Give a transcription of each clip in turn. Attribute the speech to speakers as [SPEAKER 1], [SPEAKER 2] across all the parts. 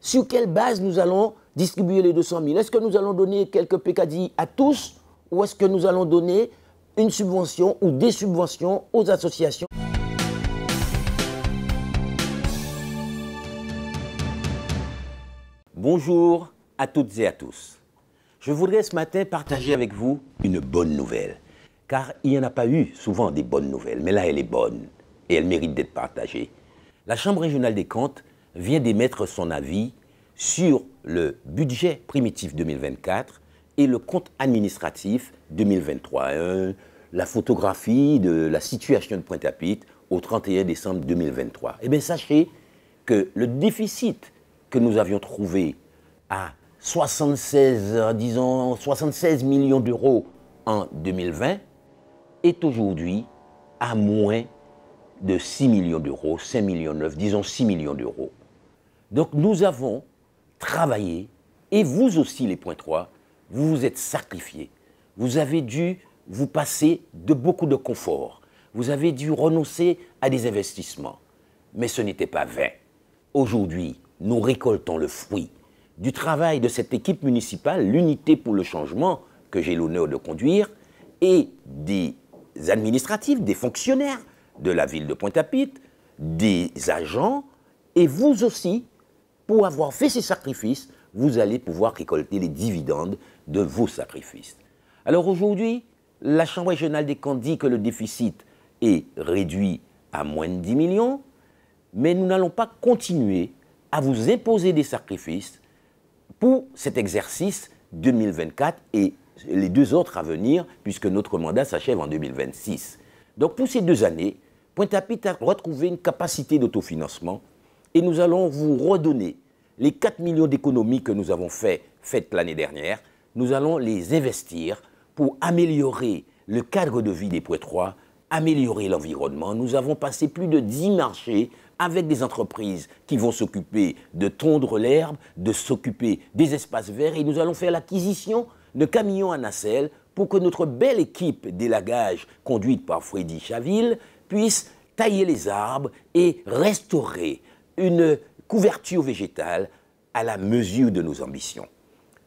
[SPEAKER 1] sur quelle base nous allons distribuer les 200 000 Est-ce que nous allons donner quelques pécadilles à tous ou est-ce que nous allons donner une subvention ou des subventions aux associations Bonjour à toutes et à tous. Je voudrais ce matin partager avec vous une bonne nouvelle. Car il n'y en a pas eu souvent des bonnes nouvelles, mais là elle est bonne et elle mérite d'être partagée. La Chambre régionale des comptes vient d'émettre son avis sur le budget primitif 2024 et le compte administratif 2023. la photographie de la situation de Pointe-à-Pitre au 31 décembre 2023. Eh bien, sachez que le déficit que nous avions trouvé à 76, euh, disons, 76 millions d'euros en 2020 est aujourd'hui à moins de 6 millions d'euros, 5 millions 9, disons 6 millions d'euros. Donc nous avons travaillé, et vous aussi les points 3, vous vous êtes sacrifiés. Vous avez dû vous passer de beaucoup de confort. Vous avez dû renoncer à des investissements. Mais ce n'était pas vain. Aujourd'hui, nous récoltons le fruit du travail de cette équipe municipale, l'unité pour le changement que j'ai l'honneur de conduire, et des administratifs, des fonctionnaires de la ville de Pointe-à-Pitre, des agents, et vous aussi, pour avoir fait ces sacrifices, vous allez pouvoir récolter les dividendes de vos sacrifices. Alors aujourd'hui, la Chambre régionale des comptes dit que le déficit est réduit à moins de 10 millions, mais nous n'allons pas continuer à vous imposer des sacrifices pour cet exercice 2024 et les deux autres à venir, puisque notre mandat s'achève en 2026. Donc pour ces deux années, Pointe-à-Pitre a retrouvé une capacité d'autofinancement et nous allons vous redonner les 4 millions d'économies que nous avons faites l'année dernière, nous allons les investir pour améliorer le cadre de vie des Poitrois, améliorer l'environnement. Nous avons passé plus de 10 marchés avec des entreprises qui vont s'occuper de tondre l'herbe, de s'occuper des espaces verts et nous allons faire l'acquisition de camions à nacelle pour que notre belle équipe d'élagage conduite par Freddy Chaville puisse tailler les arbres et restaurer une couverture végétale à la mesure de nos ambitions.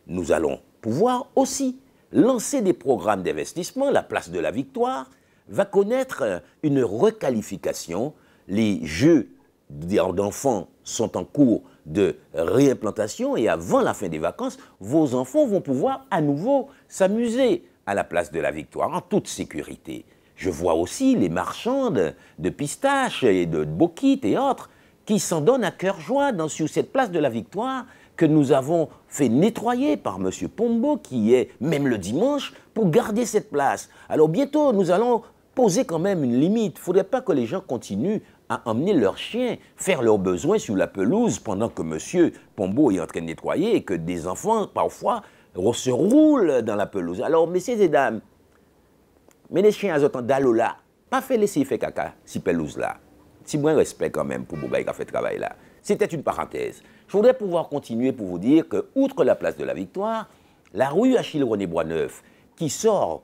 [SPEAKER 1] Nous allons pouvoir aussi lancer des programmes d'investissement. La place de la victoire va connaître euh, une requalification. Les jeux d'enfants sont en cours de réimplantation et avant la fin des vacances, vos enfants vont pouvoir à nouveau s'amuser à la place de la victoire en toute sécurité. Je vois aussi les marchandes de pistaches et de boquites et autres qui s'en donne à cœur joie dans, sur cette place de la victoire que nous avons fait nettoyer par M. Pombo, qui est même le dimanche, pour garder cette place. Alors bientôt, nous allons poser quand même une limite. Il ne faudrait pas que les gens continuent à emmener leurs chiens faire leurs besoins sur la pelouse pendant que M. Pombo est en train de nettoyer et que des enfants, parfois, se roulent dans la pelouse. Alors, messieurs et dames, mais les chiens azotant d'alola, pas fait laisser faire caca, si pelouse là petit moins respect quand même pour Bougaï qui a fait travail là. C'était une parenthèse. Je voudrais pouvoir continuer pour vous dire que, outre la place de la Victoire, la rue Achille-René Boisneuf, qui sort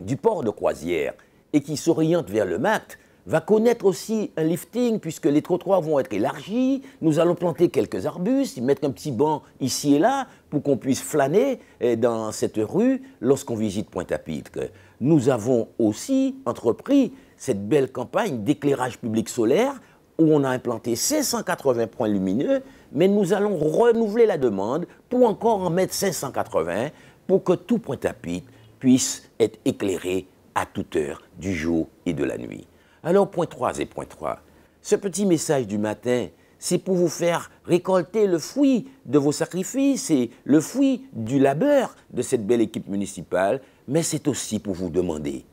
[SPEAKER 1] du port de croisière et qui s'oriente vers le mat va connaître aussi un lifting puisque les trottoirs vont être élargis. Nous allons planter quelques arbustes, mettre un petit banc ici et là pour qu'on puisse flâner eh, dans cette rue lorsqu'on visite Pointe-à-Pitre. Nous avons aussi entrepris cette belle campagne d'éclairage public solaire où on a implanté 580 points lumineux, mais nous allons renouveler la demande pour encore en mettre 580 pour que tout Pointe-à-Pitre puisse être éclairé à toute heure du jour et de la nuit. Alors, point 3 et point 3. Ce petit message du matin, c'est pour vous faire récolter le fruit de vos sacrifices et le fruit du labeur de cette belle équipe municipale, mais c'est aussi pour vous demander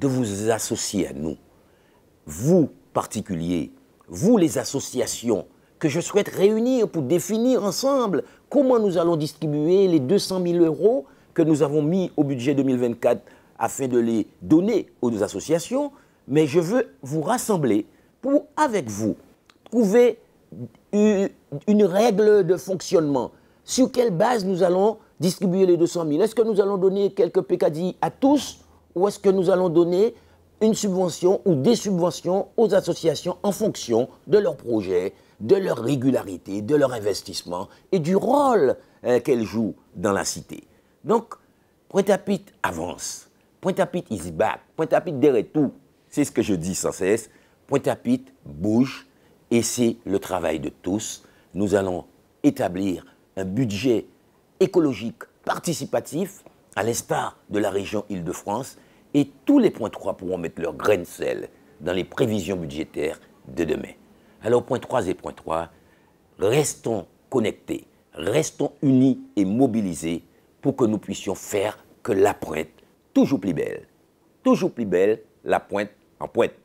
[SPEAKER 1] de vous associer à nous, vous particuliers, vous les associations que je souhaite réunir pour définir ensemble comment nous allons distribuer les 200 000 euros que nous avons mis au budget 2024 afin de les donner aux associations, mais je veux vous rassembler pour, avec vous, trouver une, règle de fonctionnement. Sur quelle base nous allons distribuer les 200 000 Est-ce que nous allons donner quelques PKD à tous ou est-ce que nous allons donner une subvention ou des subventions aux associations en fonction de leur projet, de leur régularité, de leur investissement et du rôle euh, qu'elles jouent dans la cité. Donc, pointe à Pit avance, pointe à Pit is back, Pointe-à-Pitre derrière tout, c'est ce que je dis sans cesse. Pointe-à-Pitre bouge et c'est le travail de tous. Nous allons établir un budget écologique participatif, à l'instar de la région Île-de-France, et tous les points 3 pourront mettre leur graines de sel dans les prévisions budgétaires de demain. Alors, point 3 et point 3, restons connectés, restons unis et mobilisés pour que nous puissions faire que la pointe, toujours plus belle, toujours plus belle, la pointe Apuente.